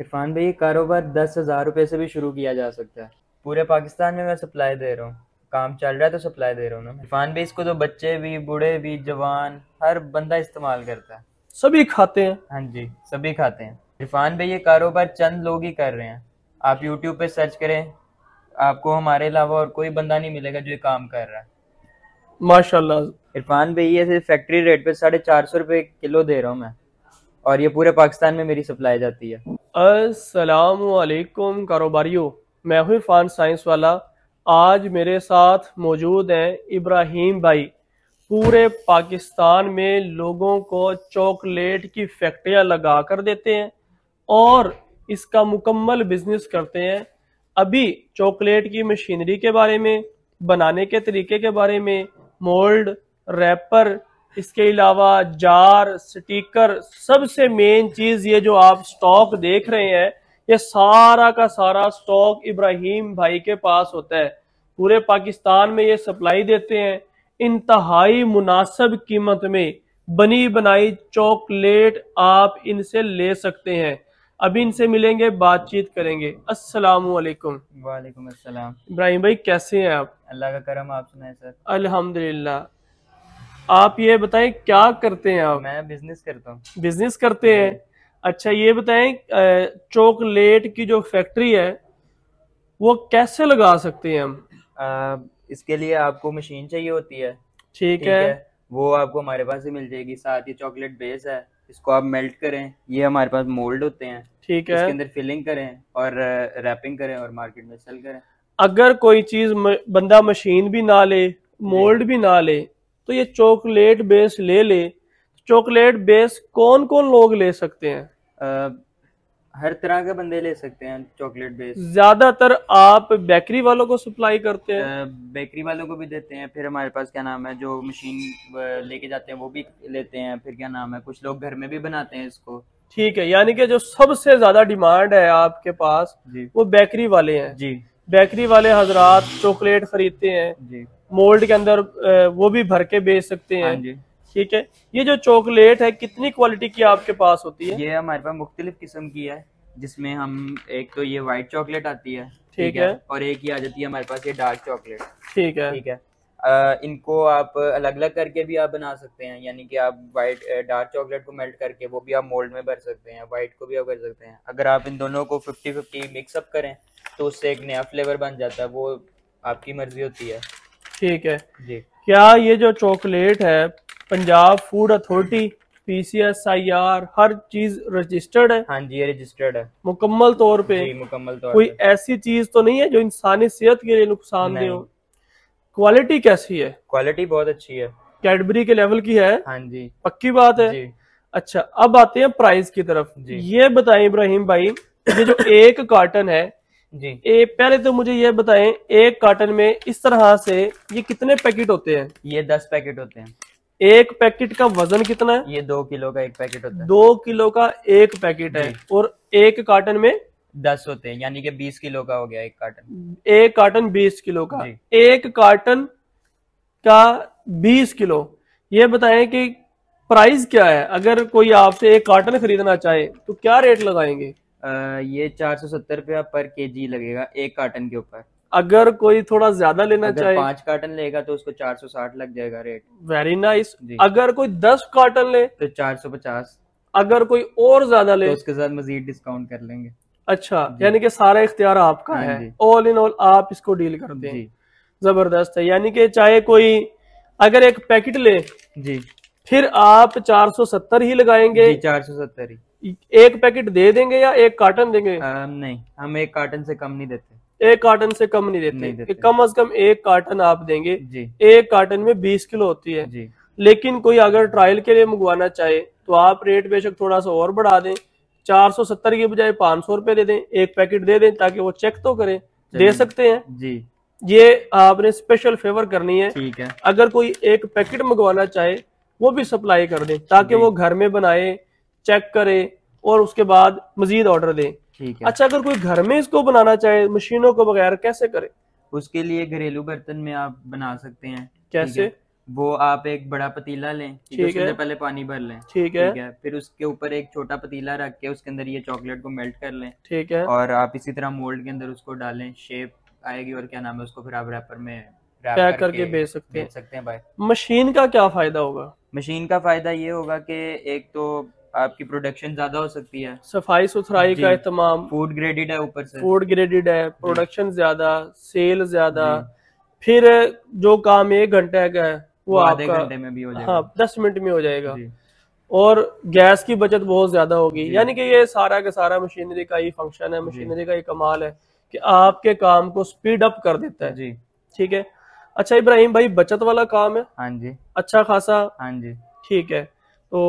इरफान भाई ये कारोबार दस हज़ार रुपये से भी शुरू किया जा सकता है पूरे पाकिस्तान में मैं सप्लाई दे रहा हूँ काम चल रहा है तो सप्लाई दे रहा हूँ ना इरफान भाई इसको तो बच्चे भी बूढ़े भी जवान हर बंदा इस्तेमाल करता है सभी खाते हैं हाँ जी सभी खाते हैं इरफान भाई ये कारोबार चंद लोग ही कर रहे हैं आप यूट्यूब पे सर्च करें आपको हमारे अलावा और कोई बंदा नहीं मिलेगा जो ये काम कर रहा है माशा इरफान भाई ये फैक्ट्री रेट पे साढ़े चार सौ रुपये किलो दे रहा हूँ मैं और ये पूरे पाकिस्तान में मेरी सप्लाई जाती है असलकुम कारोबारियों मैं हूं इरफान साइंस वाला आज मेरे साथ मौजूद हैं इब्राहिम भाई पूरे पाकिस्तान में लोगों को चॉकलेट की फैक्ट्रियां लगा कर देते हैं और इसका मुकम्मल बिजनेस करते हैं अभी चॉकलेट की मशीनरी के बारे में बनाने के तरीके के बारे में मोल्ड रैपर इसके अलावा जार स्टिकर सबसे मेन चीज ये जो आप स्टॉक देख रहे हैं ये सारा का सारा स्टॉक इब्राहिम भाई के पास होता है पूरे पाकिस्तान में ये सप्लाई देते हैं इंतहाई मुनासब कीमत में बनी बनाई चॉकलेट आप इनसे ले सकते हैं अभी इनसे मिलेंगे बातचीत करेंगे अस्सलाम वालेकुम वालेकुम अस्सलाम इब्राहिम भाई कैसे हैं आप अल्लाह का करम आप सुनाए सर अल्हम्दुलिल्लाह आप ये बताएं क्या करते हैं आप मैं बिजनेस करता हूँ बिजनेस करते हैं अच्छा ये बताएं चॉकलेट की जो फैक्ट्री है वो कैसे लगा सकते हैं हम इसके लिए आपको मशीन चाहिए होती है ठीक है।, है वो आपको हमारे पास ही मिल जाएगी साथ ही चॉकलेट बेस है इसको आप मेल्ट करें ये हमारे पास मोल्ड होते हैं ठीक है इसके अंदर फिलिंग करें और रैपिंग करें और मार्केट में सेल करें अगर कोई चीज बंदा मशीन भी ना ले मोल्ड भी ना ले तो ये चॉकलेट बेस ले ले चॉकलेट बेस कौन कौन लोग ले सकते हैं आ, हर तरह के बंदे ले सकते हैं चॉकलेट बेस ज्यादातर आप बेकरी वालों को सप्लाई करते हैं बेकरी वालों को भी देते हैं फिर हमारे पास क्या नाम है जो मशीन लेके जाते हैं वो भी लेते हैं फिर क्या नाम है कुछ लोग घर में भी बनाते हैं इसको ठीक है यानी कि जो सबसे ज्यादा डिमांड है आपके पास वो बेकरी वाले हैं जी बेकरी वाले हजरात चॉकलेट खरीदते हैं जी मोल्ड के अंदर वो भी भर के बेच सकते हैं हाँ ठीक है ये जो चॉकलेट है कितनी क्वालिटी की आपके पास होती है ये हमारे पास मुख्तलिफ किस्म की है जिसमें हम एक तो ये व्हाइट चॉकलेट आती है ठीक है और एक ही आ जाती है हमारे पास ये डार्क चॉकलेट ठीक है ठीक है आ, इनको आप अलग अलग करके भी आप बना सकते हैं यानी कि आप वाइट डार्क चॉकलेट को मेल्ट करके वो भी आप मोल्ड में भर सकते हैं वाइट को भी आप कर सकते हैं अगर आप इन दोनों को फिफ्टी फिफ्टी मिक्सअप करें तो उससे एक नया फ्लेवर बन जाता है वो आपकी मर्जी होती है ठीक है जी क्या ये जो चॉकलेट है Punjab food authority PCSIR I R हर चीज रजिस्टर्ड है हाँ जी ये रजिस्टर्ड है मुकम्मल तौर पे मुकम्मल तौर कोई ऐसी चीज तो नहीं है जो इंसानी सेहत के लिए नुकसान दे हो क्वालिटी कैसी है क्वालिटी बहुत अच्छी है कैडबरी के लेवल की है हाँ जी पक्की बात है जी। अच्छा अब आते हैं प्राइस की तरफ ये बताएं इब्राहिम भाई ये जो एक कार्टन है जी ए, पहले तो मुझे ये बताएं एक कार्टन में इस तरह से ये कितने पैकेट होते हैं ये दस पैकेट होते हैं एक पैकेट का वजन कितना है ये दो किलो का एक पैकेट होता है दो किलो का एक पैकेट है और एक कार्टन में दस होते हैं यानी कि बीस किलो का हो गया एक कार्टन एक कार्टन बीस किलो का एक कार्टन का बीस किलो ये बताएं कि प्राइस क्या है अगर कोई आपसे एक कार्टन खरीदना चाहे तो क्या रेट लगाएंगे ये चार सौ सत्तर रुपया पर के जी लगेगा एक कार्टन के ऊपर अगर कोई थोड़ा ज्यादा लेना अगर चाहे पांच कार्टन लेगा तो उसको चार सौ साठ लग जाएगा रेट वेरी नाइस nice. अगर कोई दस कार्टन ले तो चार सौ पचास अगर कोई और ज्यादा ले तो उसके साथ मजीद डिस्काउंट कर लेंगे अच्छा यानी कि सारा इख्तियार आपका हाँ है ऑल इन ऑल आप इसको डील कर दे जबरदस्त है यानी कि चाहे कोई अगर एक पैकेट ले जी फिर आप 470 ही लगाएंगे जी 470 ही एक पैकेट दे देंगे या एक कार्टन देंगे नहीं हम एक कार्टन से कम नहीं देते एक कार्टन से कम नहीं देते, नहीं देते। कम अज कम एक कार्टन आप देंगे जी एक कार्टन में बीस किलो होती है जी लेकिन कोई अगर ट्रायल के लिए मंगवाना चाहे तो आप रेट बेशक थोड़ा सा और बढ़ा दें चार सौ सत्तर के बजाय पाँच सौ रुपए दे दें एक पैकेट दे दें ताकि वो चेक तो करें दे सकते हैं जी ये आपने स्पेशल फेवर करनी है ठीक है अगर कोई एक पैकेट मंगवाना चाहे वो भी सप्लाई कर दें ताकि वो घर में बनाए चेक करे और उसके बाद मजीद ऑर्डर दें ठीक है अच्छा अगर कोई घर में इसको बनाना चाहे मशीनों को बगैर कैसे करे उसके लिए घरेलू बर्तन में आप बना सकते हैं कैसे वो आप एक बड़ा पतीला लें ठीक है पहले पानी भर लें ठीक है, है फिर उसके ऊपर एक छोटा पतीला रख के उसके अंदर ये चॉकलेट को मेल्ट कर लें ठीक है और आप इसी तरह मोल्ड के अंदर उसको डालें शेप आएगी और क्या नाम है उसको फिर आप रैपर में पैक करके, करके बेच सकते हैं सकते हैं भाई मशीन का क्या फायदा होगा मशीन का फायदा ये होगा कि एक तो आपकी प्रोडक्शन ज्यादा हो सकती है सफाई सुथराई का तमाम फूड ग्रेडेड है ऊपर से फूड ग्रेडेड है प्रोडक्शन ज्यादा सेल ज्यादा फिर जो काम एक घंटे का है वो, वो आधे घंटे में भी हो जाएगा हाँ दस मिनट में हो जाएगा और गैस की बचत बहुत ज्यादा होगी यानी कि ये सारा का सारा मशीनरी का ही फंक्शन है मशीनरी का ही कमाल है कि आपके काम को स्पीड अप कर देता है जी ठीक है अच्छा इब्राहिम भाई बचत वाला काम है हाँ जी अच्छा खासा हाँ जी ठीक है तो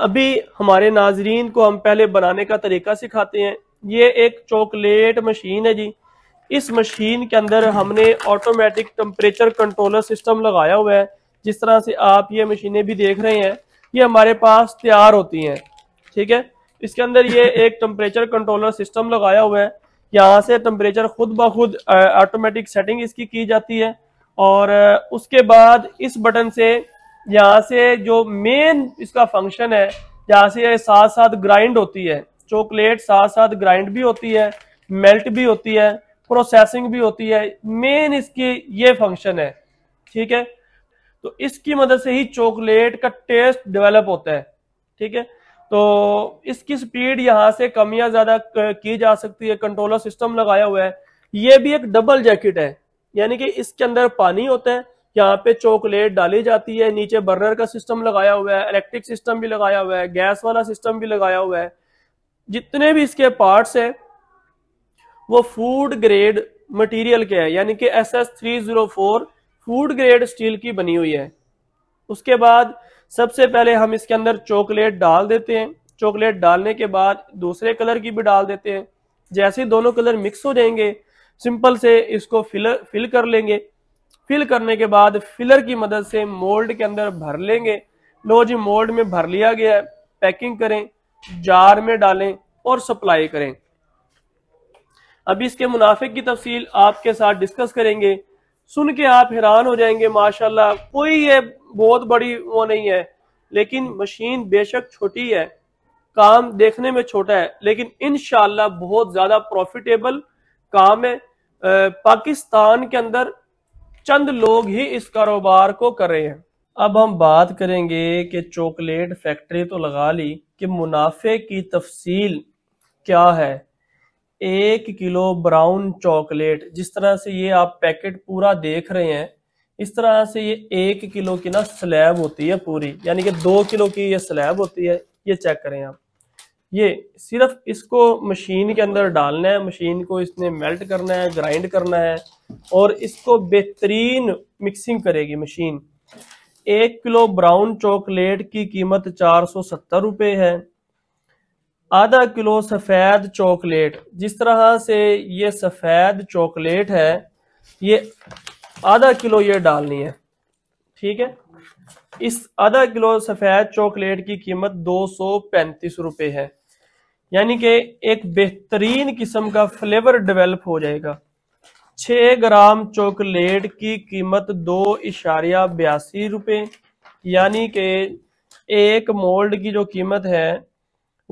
अभी हमारे नाजरीन को हम पहले बनाने का तरीका सिखाते हैं ये एक चॉकलेट मशीन है जी इस मशीन के अंदर हमने ऑटोमेटिक टम्परेचर कंट्रोलर सिस्टम लगाया हुआ है जिस तरह से आप ये मशीनें भी देख रहे हैं ये हमारे पास तैयार होती हैं ठीक है इसके अंदर ये एक टम्परेचर कंट्रोलर सिस्टम लगाया हुआ है यहाँ से टम्परेचर खुद ब खुद ऑटोमेटिक सेटिंग इसकी की जाती है और उसके बाद इस बटन से यहाँ से जो मेन इसका फंक्शन है यहाँ से साथ साथ ग्राइंड होती है चॉकलेट साथ साथ ग्राइंड भी होती है मेल्ट भी होती है प्रोसेसिंग भी होती है मेन इसकी ये फंक्शन है ठीक है तो इसकी मदद से ही चॉकलेट का टेस्ट डेवलप होता है ठीक है तो इसकी स्पीड यहाँ से कमियां ज्यादा की जा सकती है कंट्रोलर सिस्टम लगाया हुआ है ये भी एक डबल जैकेट है यानी कि इसके अंदर पानी होता है यहाँ पे चॉकलेट डाली जाती है नीचे बर्नर का सिस्टम लगाया हुआ है इलेक्ट्रिक सिस्टम भी लगाया हुआ है गैस वाला सिस्टम भी लगाया हुआ है जितने भी इसके पार्ट्स है वो फूड ग्रेड मटेरियल के है यानी कि S S three zero four food grade steel की बनी हुई है उसके बाद सबसे पहले हम इसके अंदर चॉकलेट डाल देते हैं चॉकलेट डालने के बाद दूसरे कलर की भी डाल देते हैं जैसे दोनों कलर मिक्स हो जाएंगे सिंपल से इसको फिल फिल कर लेंगे फिल करने के बाद फिलर की मदद से मोल्ड के अंदर भर लेंगे लो जी मोल्ड में भर लिया गया है पैकिंग करें जार में डालें और सप्लाई करें अभी इसके मुनाफे की तफसील आपके साथ डिस्कस करेंगे सुन के आप हैरान हो जाएंगे माशाल्लाह कोई ये बहुत बड़ी वो नहीं है लेकिन मशीन बेशक छोटी है काम देखने में छोटा है लेकिन इन बहुत ज़्यादा प्रॉफिटेबल काम है पाकिस्तान के अंदर चंद लोग ही इस कारोबार को कर रहे हैं अब हम बात करेंगे कि चॉकलेट फैक्ट्री तो लगा ली कि मुनाफे की तफसील क्या है एक किलो ब्राउन चॉकलेट जिस तरह से ये आप पैकेट पूरा देख रहे हैं इस तरह से ये एक किलो की ना स्लैब होती है पूरी यानी कि दो किलो की ये स्लैब होती है ये चेक करें आप ये सिर्फ इसको मशीन के अंदर डालना है मशीन को इसने मेल्ट करना है ग्राइंड करना है और इसको बेहतरीन मिक्सिंग करेगी मशीन एक किलो ब्राउन चॉकलेट की कीमत चार सौ सत्तर रुपये है आधा किलो सफ़ेद चॉकलेट जिस तरह से ये सफ़ेद चॉकलेट है ये आधा किलो ये डालनी है ठीक है इस आधा किलो सफ़ेद चॉकलेट की कीमत दो सौ पैंतीस रुपये है यानी कि एक बेहतरीन किस्म का फ्लेवर डेवलप हो जाएगा छ ग्राम चॉकलेट की कीमत दो इशारिया बयासी रुपये यानी कि एक मोल्ड की जो कीमत है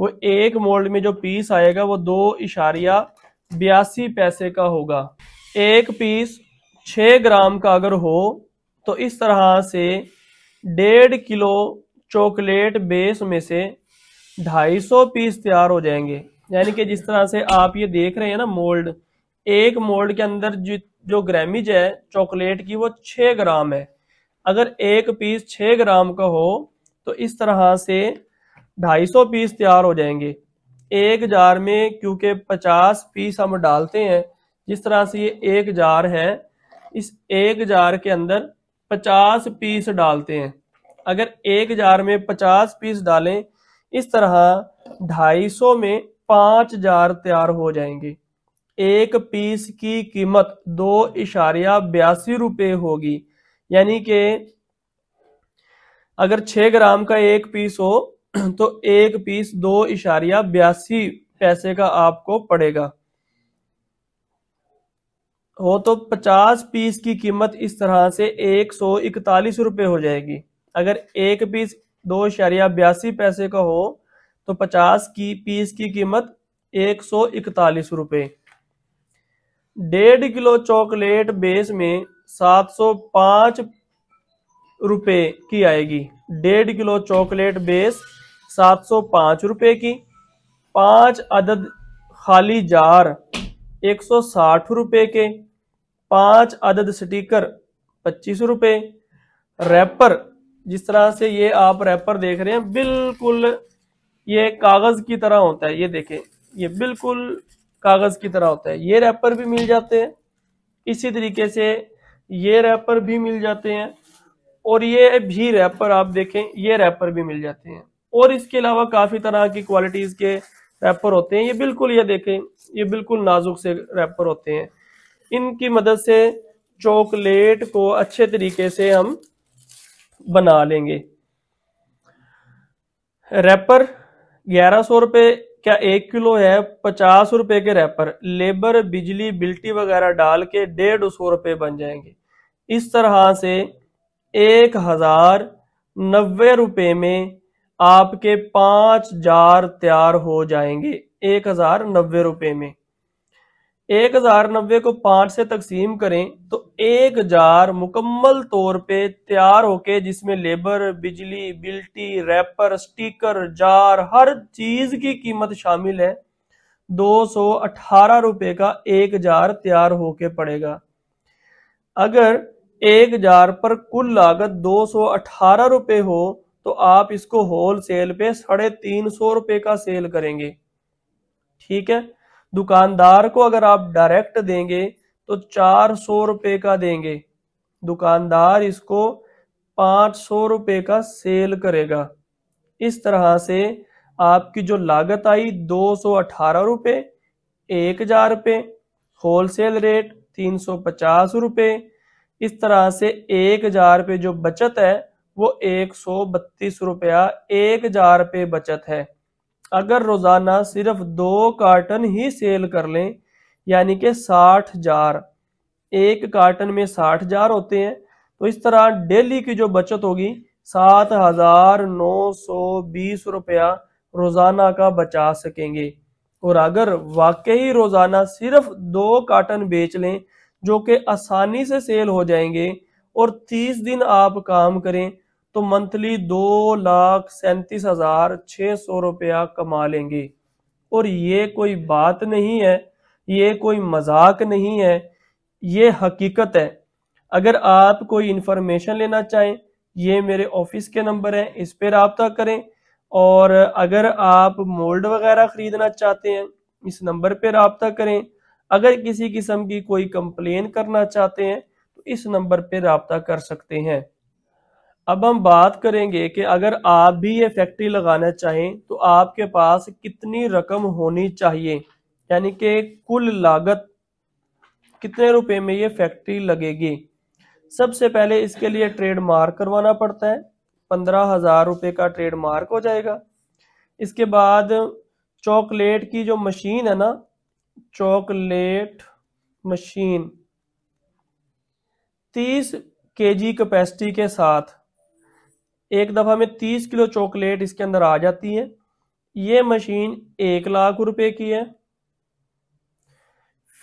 वो एक मोल्ड में जो पीस आएगा वो दो इशारिया बयासी पैसे का होगा एक पीस छः ग्राम का अगर हो तो इस तरह से डेढ़ किलो चॉकलेट बेस में से ढाई सौ पीस तैयार हो जाएंगे यानी कि जिस तरह से आप ये देख रहे हैं ना मोल्ड एक मोल्ड के अंदर जो जो ग्रामीज है चॉकलेट की वो छ ग्राम है अगर एक पीस छ ग्राम का हो तो इस तरह से 250 पीस तैयार हो जाएंगे एक जार में क्योंकि 50 पीस हम डालते हैं जिस तरह से ये एक जार है इस एक जार के अंदर 50 पीस डालते हैं अगर एक जार में 50 पीस डालें इस तरह 250 में पांच जार तैयार हो जाएंगे एक पीस की कीमत दो इशारिया बयासी रुपये होगी यानी कि अगर छः ग्राम का एक पीस हो तो एक पीस दो इशारिया बयासी पैसे का आपको पड़ेगा हो तो 50 पीस की कीमत इस तरह से एक सौ इकतालीस रुपये हो जाएगी अगर एक पीस दो इशारिया बयासी पैसे का हो तो 50 की पीस की कीमत एक सौ इकतालीस रुपये डेढ़ किलो चॉकलेट बेस में 705 रुपए की आएगी डेढ़ किलो चॉकलेट बेस 705 रुपए की पांच अदद खाली जार 160 रुपए के पांच अदद स्टिकर पच्चीस रुपए रैपर जिस तरह से ये आप रैपर देख रहे हैं बिल्कुल ये कागज की तरह होता है ये देखें ये बिल्कुल कागज की तरह होता है ये रैपर भी मिल जाते हैं इसी तरीके से ये रैपर भी मिल जाते हैं और ये भी रैपर आप देखें ये रैपर भी मिल जाते हैं और इसके अलावा काफी तरह की क्वालिटीज के रैपर होते हैं ये बिल्कुल ये देखें ये बिल्कुल नाजुक से रैपर होते हैं इनकी मदद से चॉकलेट को अच्छे तरीके से हम बना लेंगे रैपर ग्यारह सौ रुपये क्या एक किलो है पचास रुपए के रैपर लेबर बिजली बिल्टी वगैरह डाल के डेढ़ सौ रुपए बन जाएंगे इस तरह से एक हजार नब्बे रुपये में आपके पांच जार तैयार हो जाएंगे एक हजार नब्बे रुपये में एक हजार नब्बे को पांच से तकसीम करें तो एक हजार मुकम्मल तौर पे तैयार होके जिसमें लेबर बिजली बिल्टी रैपर स्टिकर जार हर चीज की कीमत शामिल है दो सौ अठारह रुपये का एक जार तैयार होके पड़ेगा अगर एक जार पर कुल लागत दो सौ अठारह रुपये हो तो आप इसको होल सेल पे साढ़े तीन सौ रुपए का सेल करेंगे ठीक है दुकानदार को अगर आप डायरेक्ट देंगे तो चार सौ रुपये का देंगे दुकानदार इसको पाँच सौ रुपये का सेल करेगा इस तरह से आपकी जो लागत आई दो सौ अठारह रुपये एक हजार रुपये होलसेल रेट तीन सौ पचास रुपये इस तरह से एक हजार रुपये जो बचत है वो एक सौ बत्तीस रुपया एक हजार रुपये बचत है अगर रोज़ाना सिर्फ दो कार्टन ही सेल कर लें यानी कि साठ जार एक कार्टन में साठ जार होते हैं तो इस तरह डेली की जो बचत होगी सात हजार नौ सौ बीस रुपया रोज़ाना का बचा सकेंगे और अगर वाकई रोज़ाना सिर्फ दो कार्टन बेच लें जो कि आसानी से सेल हो जाएंगे और तीस दिन आप काम करें तो मंथली दो लाख सैंतीस हजार छ सौ रुपया कमा लेंगे और ये कोई बात नहीं है ये कोई मजाक नहीं है ये हकीकत है अगर आप कोई इंफॉर्मेशन लेना चाहें ये मेरे ऑफिस के नंबर हैं इस पर रबता करें और अगर आप मोल्ड वगैरह ख़रीदना चाहते हैं इस नंबर पर रबता करें अगर किसी किस्म की कोई कंप्लेन करना चाहते हैं तो इस नंबर पर रबता कर सकते हैं अब हम बात करेंगे कि अगर आप भी ये फैक्ट्री लगाना चाहें तो आपके पास कितनी रकम होनी चाहिए यानी कि कुल लागत कितने रुपए में ये फैक्ट्री लगेगी सबसे पहले इसके लिए ट्रेड मार्क करवाना पड़ता है पंद्रह हजार रुपये का ट्रेड मार्क हो जाएगा इसके बाद चॉकलेट की जो मशीन है ना चॉकलेट मशीन तीस केजी कैपेसिटी के साथ एक दफ़ा में तीस किलो चॉकलेट इसके अंदर आ जाती है ये मशीन एक लाख रुपए की है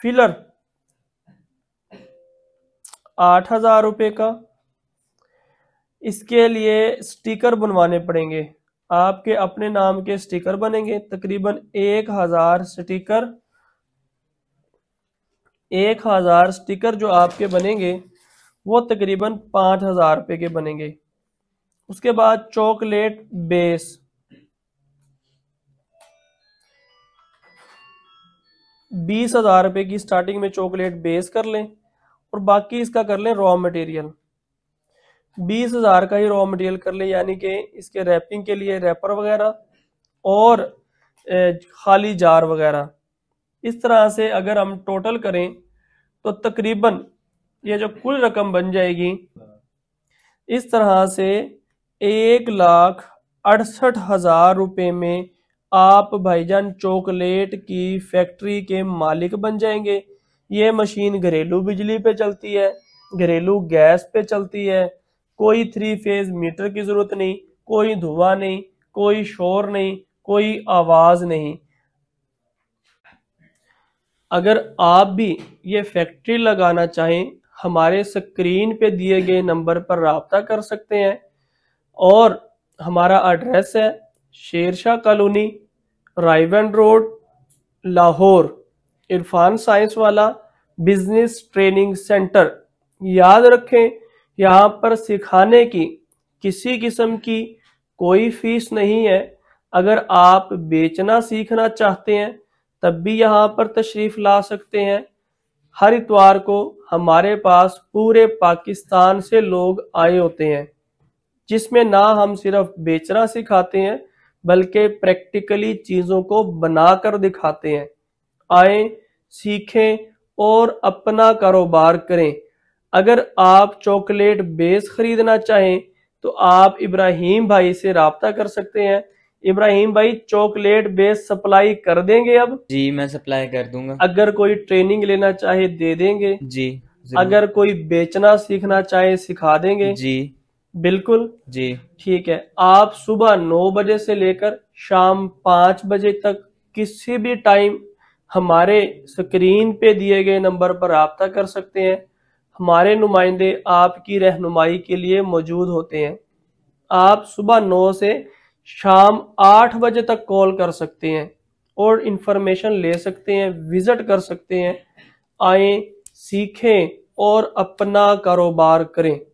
फिलर आठ हजार रुपये का इसके लिए स्टिकर बनवाने पड़ेंगे आपके अपने नाम के स्टिकर बनेंगे तकरीबन एक हजार स्टिकर एक हजार स्टिकर जो आपके बनेंगे वो तकरीबन पांच हजार रुपये के बनेंगे उसके बाद चॉकलेट बेस बीस हजार रुपए की स्टार्टिंग में चॉकलेट बेस कर लें और बाकी इसका कर लें रॉ मटेरियल बीस हजार का ही रॉ मटेरियल कर लें यानी कि इसके रैपिंग के लिए रैपर वगैरह और खाली जार वगैरह इस तरह से अगर हम टोटल करें तो तकरीबन ये जो कुल रकम बन जाएगी इस तरह से एक लाख अड़सठ हजार रुपये में आप भाईजान चॉकलेट की फैक्ट्री के मालिक बन जाएंगे ये मशीन घरेलू बिजली पे चलती है घरेलू गैस पे चलती है कोई थ्री फेज मीटर की ज़रूरत नहीं कोई धुआं नहीं कोई शोर नहीं कोई आवाज़ नहीं अगर आप भी ये फैक्ट्री लगाना चाहें हमारे स्क्रीन पे दिए गए नंबर पर रबता कर सकते हैं और हमारा एड्रेस है Shershah colony Raiwind road Lahore Irfan science वाला बिजनेस ट्रेनिंग सेंटर याद रखें यहाँ पर सिखाने की किसी किस्म की कोई फीस नहीं है अगर आप बेचना सीखना चाहते हैं तब भी यहाँ पर तशरीफ़ ला सकते हैं हर इतवार को हमारे पास पूरे पाकिस्तान से लोग आए होते हैं जिसमें ना हम सिर्फ बेचना सिखाते हैं बल्कि प्रैक्टिकली चीज़ों को बनाकर दिखाते हैं आए सीखें और अपना कारोबार करें अगर आप चॉकलेट बेस खरीदना चाहें तो आप इब्राहिम भाई से रबता कर सकते हैं इब्राहिम भाई चॉकलेट बेस सप्लाई कर देंगे अब जी मैं सप्लाई कर दूंगा अगर कोई ट्रेनिंग लेना चाहे दे देंगे जी अगर कोई बेचना सीखना चाहे सिखा देंगे जी बिल्कुल जी ठीक है आप सुबह नौ बजे से लेकर शाम पांच बजे तक किसी भी टाइम हमारे स्क्रीन पे दिए गए नंबर पर रबता कर सकते हैं हमारे नुमाइंदे आपकी रहनुमाई के लिए मौजूद होते हैं आप सुबह नौ से शाम आठ बजे तक कॉल कर सकते हैं और इन्फॉर्मेशन ले सकते हैं विज़िट कर सकते हैं आए सीखें और अपना कारोबार करें